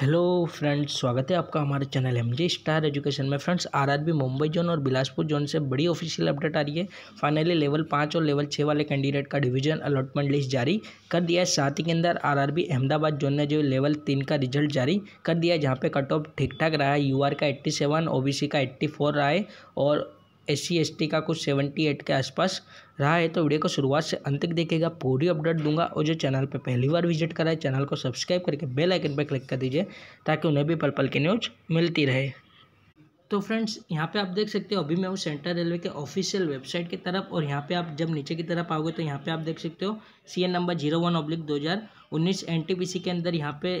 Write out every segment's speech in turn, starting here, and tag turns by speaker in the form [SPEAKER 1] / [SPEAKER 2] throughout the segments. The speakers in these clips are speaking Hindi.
[SPEAKER 1] हेलो फ्रेंड्स स्वागत है आपका हमारे channel M J star education में फ्रेंड्स आरआरबी मुंबई जोन और बिलासपुर जोन से बड़ी ऑफिशियल अपडेट आ रही है फाइनली लेवल पाँच और लेवल छः वाले कैंडिडेट का डिवीजन अलॉटमेंट लिस्ट जारी कर दिया है साथ ही के अंदर आरआरबी अहमदाबाद जोन ने जो लेवल तीन का रिजल्ट जारी कर दिया है जहाँ पर कट ऑफ ठीक ठाक रहा है यू का एट्टी सेवन का एट्टी रहा है और एस सी का कुछ सेवेंटी एट के आसपास रहा है तो वीडियो को शुरुआत से अंत तक देखेगा पूरी अपडेट दूंगा और जो चैनल पर पहली बार विजिट करा है चैनल को सब्सक्राइब करके बेल आइकन पर क्लिक कर दीजिए ताकि उन्हें भी पल पल की न्यूज मिलती रहे तो फ्रेंड्स यहाँ पे आप देख सकते हो अभी मैं हूँ सेंट्रल रेलवे के ऑफिशियल वेबसाइट की तरफ और यहाँ पे आप जब नीचे की तरफ आओगे तो यहाँ पे आप देख सकते हो C N number zero one oblique दो हज़ार उन्नीस एन टी पी सी के अंदर यहाँ पे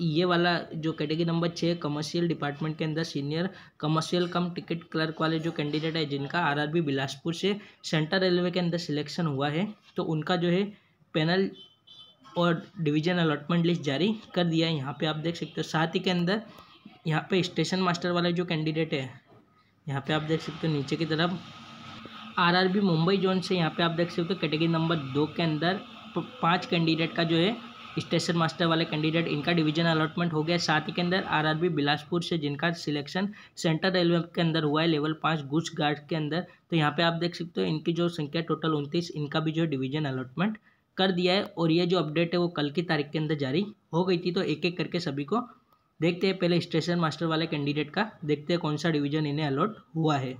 [SPEAKER 1] ये वाला जो कैटेगरी नंबर छः कमर्शियल डिपार्टमेंट के अंदर senior commercial cum ticket clerk वाले जो कैंडिडेट है जिनका आरआरबी बिलासपुर से सेंट्रल रेलवे के अंदर सिलेक्शन हुआ है तो उनका जो है पैनल और डिवीजन अलॉटमेंट लिस्ट जारी कर दिया है यहाँ पे आप देख सकते हो साथ ही के अंदर यहाँ पे स्टेशन मास्टर वाले जो कैंडिडेट है यहाँ पे आप देख सकते हो नीचे की तरफ आरआरबी मुंबई जोन से यहाँ पे आप देख सकते हो कैटेगरी नंबर दो के अंदर पाँच कैंडिडेट का जो है स्टेशन मास्टर वाले कैंडिडेट इनका डिवीजन अलॉटमेंट हो गया साथ ही के अंदर आरआरबी बिलासपुर से जिनका सिलेक्शन सेंट्रल रेलवे के अंदर हुआ है लेवल पाँच गुज गार्ड के अंदर तो यहाँ पे आप देख सकते हो इनकी जो संख्या टोटल उनतीस इनका भी जो डिवीजन अलॉटमेंट कर दिया है और ये जो अपडेट है वो कल की तारीख के अंदर जारी हो गई थी तो एक एक करके सभी को देखते हैं पहले स्टेशन मास्टर वाले कैंडिडेट का देखते हैं कौन सा डिवीजन इन्हें अलॉट हुआ है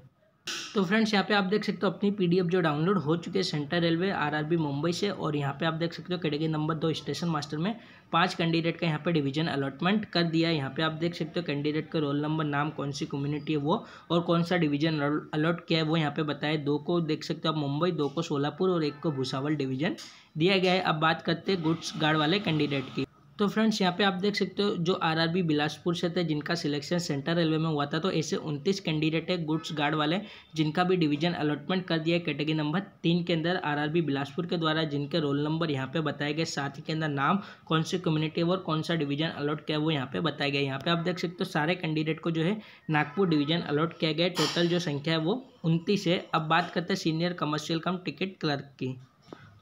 [SPEAKER 1] तो फ्रेंड्स यहाँ पे आप देख सकते हो अपनी पीडीएफ जो डाउनलोड हो चुकी है सेंट्रल रेलवे आरआरबी मुंबई से और यहाँ पे आप देख सकते हो कैटेगरी नंबर दो स्टेशन मास्टर में पांच कैंडिडेट का यहाँ पे डिवीजन अलॉटमेंट कर दिया है यहाँ पे आप देख सकते हो कैंडिडेट का रोल नंबर नाम कौन सी कम्युनिटी है वो और कौन सा डिवीजन अलॉट किया है वो यहाँ पे बताए दो को देख सकते हो आप मुंबई दो को सोलापुर और एक को भूसावल डिवीजन दिया गया है अब बात करते हैं गुड्स गार्ड वाले कैंडिडेट की तो फ्रेंड्स यहाँ पे आप देख सकते हो जो आरआरबी बिलासपुर से थे जिनका सिलेक्शन सेंट्रल रेलवे में हुआ था तो ऐसे उनतीस कैंडिडेट है गुड्स गार्ड वाले जिनका भी डिवीजन अलॉटमेंट कर दिया है कैटेगरी नंबर तीन के अंदर आरआरबी बिलासपुर के द्वारा जिनके रोल नंबर यहाँ पे बताए गए साथ ही के अंदर नाम कौन सी कम्युनिटी और कौन सा डिवीजन अलॉट किया वो यहाँ पे बताया गया यहाँ पे आप देख सकते हो सारे कैंडिडेट को जो है नागपुर डिवीजन अलॉट किया गया टोटल जो संख्या है वो उनतीस है अब बात करते हैं senior commercial cum ticket clerk की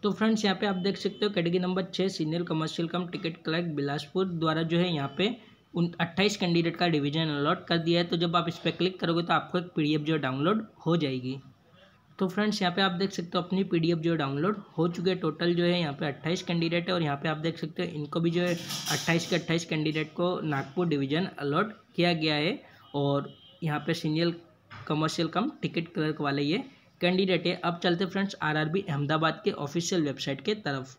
[SPEAKER 1] तो फ्रेंड्स यहाँ पे आप देख सकते हो कैटेगरी नंबर छः senior commercial cum ticket clerk Bilaspur द्वारा जो है यहाँ पे उन अट्ठाईस कैंडिडेट का डिवीजन अलॉट कर दिया है तो जब आप इस पर क्लिक करोगे तो आपको एक पीडीएफ जो डाउनलोड हो जाएगी तो फ्रेंड्स यहाँ पे आप देख सकते हो अपनी पीडीएफ जो डाउनलोड हो चुके टोटल जो है यहाँ पे अट्ठाईस कैंडिडेट है और यहाँ पे आप देख सकते हो इनको भी जो है अट्ठाईस के अट्ठाईस कैंडिडेट को नागपुर डिवीजन अलॉट किया गया है और यहाँ पर senior commercial cum ticket clerk वाले ये कैंडिडेट है अब चलते फ्रेंड्स आरआरबी अहमदाबाद के ऑफिशियल वेबसाइट के तरफ